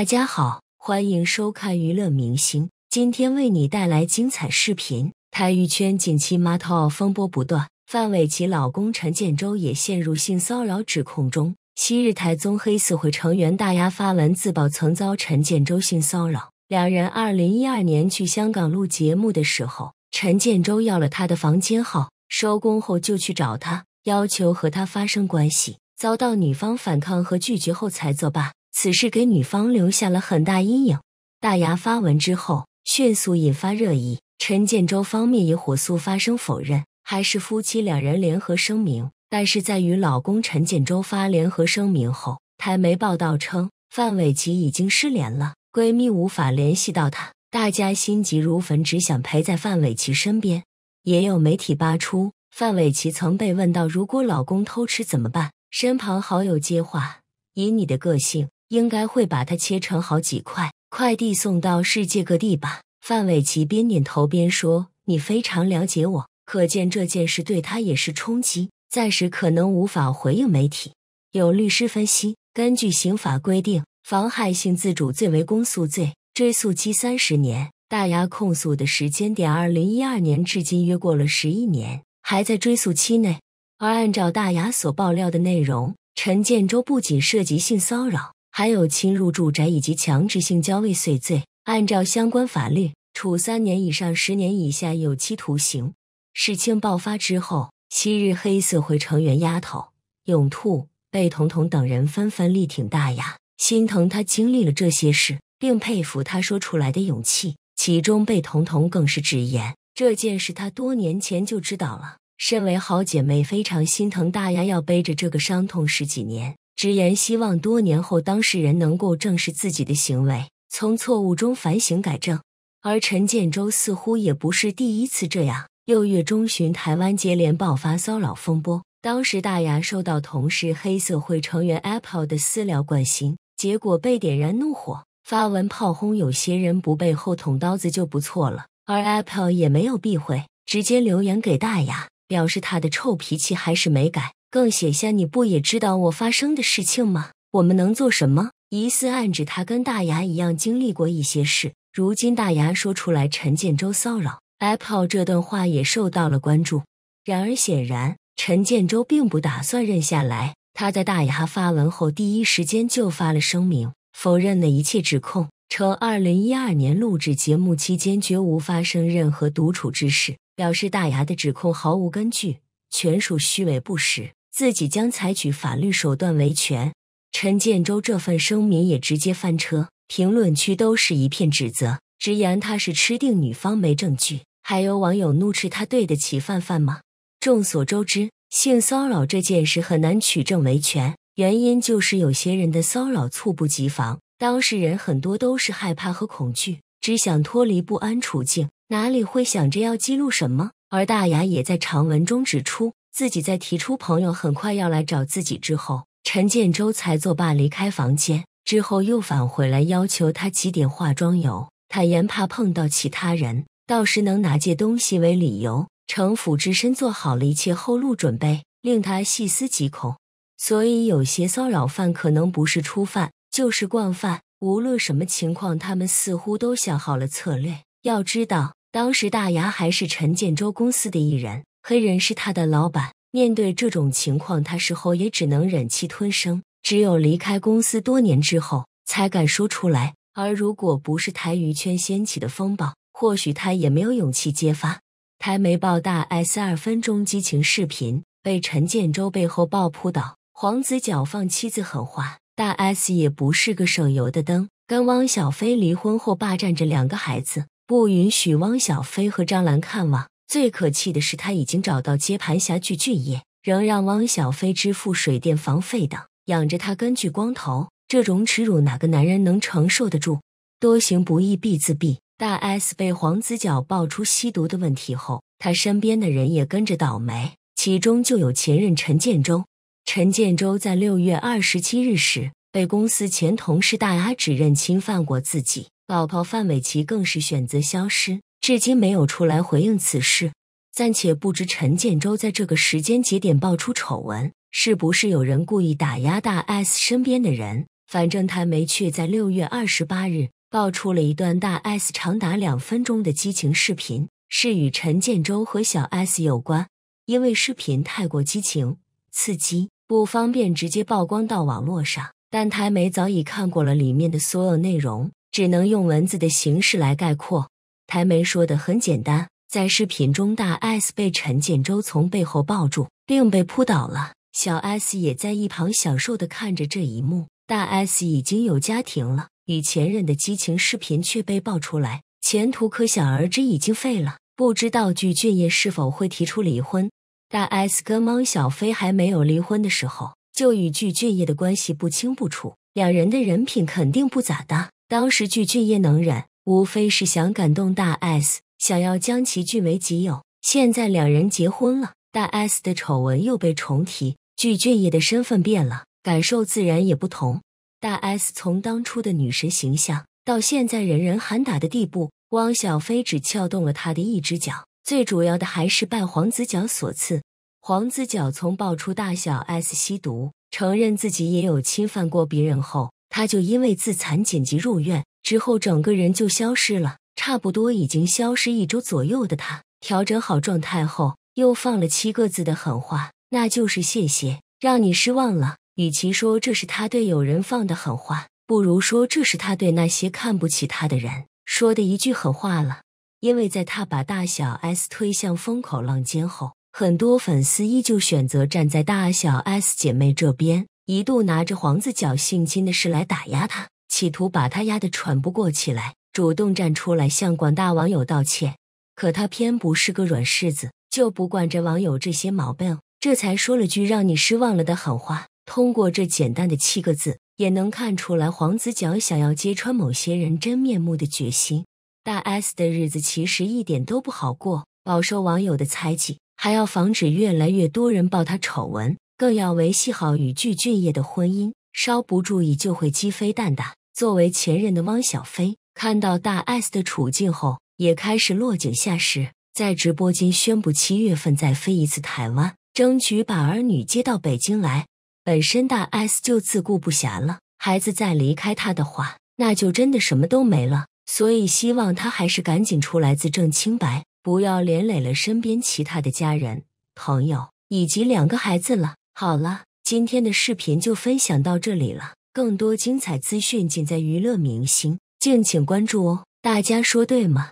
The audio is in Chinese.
大家好，欢迎收看娱乐明星。今天为你带来精彩视频。台娱圈近期马套风波不断，范玮琪老公陈建州也陷入性骚扰指控中。昔日台综黑死会成员大丫发文自曝曾遭陈建州性骚扰。两人二零一二年去香港录节目的时候，陈建州要了他的房间号，收工后就去找他，要求和他发生关系，遭到女方反抗和拒绝后才作罢。此事给女方留下了很大阴影。大牙发文之后，迅速引发热议。陈建州方面也火速发声否认，还是夫妻两人联合声明。但是在与老公陈建州发联合声明后，台媒报道称范玮琪已经失联了，闺蜜无法联系到她，大家心急如焚，只想陪在范玮琪身边。也有媒体扒出，范玮琪曾被问到如果老公偷吃怎么办，身旁好友接话：“以你的个性。”应该会把它切成好几块，快递送到世界各地吧。范伟奇边点头边说：“你非常了解我，可见这件事对他也是冲击，暂时可能无法回应媒体。”有律师分析，根据刑法规定，妨害性自主罪为公诉罪，追诉期三十年。大牙控诉的时间点二零一二年，至今约过了十一年，还在追诉期内。而按照大牙所爆料的内容，陈建州不仅涉及性骚扰。还有侵入住宅以及强制性交未遂罪，按照相关法律，处三年以上十年以下有期徒刑。事情爆发之后，昔日黑社会成员丫头、永兔、贝彤彤等人纷纷力挺大丫，心疼她经历了这些事，并佩服她说出来的勇气。其中，贝彤彤更是直言，这件事她多年前就知道了，身为好姐妹，非常心疼大丫要背着这个伤痛十几年。直言希望多年后当事人能够正视自己的行为，从错误中反省改正。而陈建州似乎也不是第一次这样。六月中旬，台湾接连爆发骚扰风波，当时大牙受到同事黑社会成员 Apple 的私聊关心，结果被点燃怒火，发文炮轰有些人不背后捅刀子就不错了。而 Apple 也没有避讳，直接留言给大牙，表示他的臭脾气还是没改。更写下你不也知道我发生的事情吗？我们能做什么？疑似暗指他跟大牙一样经历过一些事。如今大牙说出来，陈建州骚扰 Apple 这段话也受到了关注。然而显然，陈建州并不打算认下来。他在大牙发文后，第一时间就发了声明，否认了一切指控，称2012年录制节目期间绝无发生任何独处之事，表示大牙的指控毫无根据，全属虚伪不实。自己将采取法律手段维权。陈建州这份声明也直接翻车，评论区都是一片指责，直言他是吃定女方没证据。还有网友怒斥他对得起范范吗？众所周知，性骚扰这件事很难取证维权，原因就是有些人的骚扰猝不及防，当事人很多都是害怕和恐惧，只想脱离不安处境，哪里会想着要记录什么？而大牙也在长文中指出。自己在提出朋友很快要来找自己之后，陈建州才作罢离开房间，之后又返回来要求他挤点化妆油，坦言怕碰到其他人，到时能拿借东西为理由，城府之深做好了一切后路准备，令他细思极恐。所以有些骚扰犯可能不是初犯，就是惯犯，无论什么情况，他们似乎都想好了策略。要知道，当时大牙还是陈建州公司的艺人。黑人是他的老板，面对这种情况，他事后也只能忍气吞声。只有离开公司多年之后，才敢说出来。而如果不是台娱圈掀起的风暴，或许他也没有勇气揭发。台媒爆大 S 二分钟激情视频，被陈建州背后爆扑倒。黄子脚放妻子狠话，大 S 也不是个省油的灯。跟汪小菲离婚后，霸占着两个孩子，不允许汪小菲和张兰看望。最可气的是，他已经找到接盘侠具俊业，仍让汪小菲支付水电房费等，养着他跟据光头。这种耻辱，哪个男人能承受得住？多行不义必自毙。大 S 被黄子佼爆出吸毒的问题后，他身边的人也跟着倒霉，其中就有前任陈建州。陈建州在六月二十七日时，被公司前同事大阿指认侵犯过自己，老婆范玮琪更是选择消失。至今没有出来回应此事，暂且不知陈建州在这个时间节点爆出丑闻，是不是有人故意打压大 S 身边的人？反正台媒却在六月二十八日爆出了一段大 S 长达两分钟的激情视频，是与陈建州和小 S 有关。因为视频太过激情刺激，不方便直接曝光到网络上，但台媒早已看过了里面的所有内容，只能用文字的形式来概括。台媒说的很简单，在视频中，大 S 被陈建州从背后抱住，并被扑倒了。小 S 也在一旁享受的看着这一幕。大 S 已经有家庭了，与前任的激情视频却被爆出来，前途可想而知已经废了。不知道具俊晔是否会提出离婚。大 S 跟汪小菲还没有离婚的时候，就与具俊晔的关系不清不楚，两人的人品肯定不咋的。当时具俊晔能忍。无非是想感动大 S，想要将其据为己有。现在两人结婚了，大 S 的丑闻又被重提，具俊也的身份变了，感受自然也不同。大 S 从当初的女神形象，到现在人人喊打的地步，汪小菲只撬动了他的一只脚，最主要的还是拜黄子佼所赐。黄子佼从爆出大小 S 吸毒，承认自己也有侵犯过别人后。他就因为自残紧急入院，之后整个人就消失了，差不多已经消失一周左右的他，调整好状态后又放了七个字的狠话，那就是谢谢，让你失望了。与其说这是他对有人放的狠话，不如说这是他对那些看不起他的人说的一句狠话了。因为在他把大小 S 推向风口浪尖后，很多粉丝依旧选择站在大小 S 姐妹这边。一度拿着黄子佼性侵的事来打压他，企图把他压得喘不过气来。主动站出来向广大网友道歉，可他偏不是个软柿子，就不管着网友这些毛病，这才说了句“让你失望了”的狠话。通过这简单的七个字，也能看出来黄子佼想要揭穿某些人真面目的决心。大 S 的日子其实一点都不好过，饱受网友的猜忌，还要防止越来越多人爆他丑闻。更要维系好与具俊晔的婚姻，稍不注意就会鸡飞蛋打。作为前任的汪小菲，看到大 S 的处境后，也开始落井下石，在直播间宣布七月份再飞一次台湾，争取把儿女接到北京来。本身大 S 就自顾不暇了，孩子再离开他的话，那就真的什么都没了。所以希望他还是赶紧出来自证清白，不要连累了身边其他的家人、朋友以及两个孩子了。好了，今天的视频就分享到这里了。更多精彩资讯尽在娱乐明星，敬请关注哦。大家说对吗？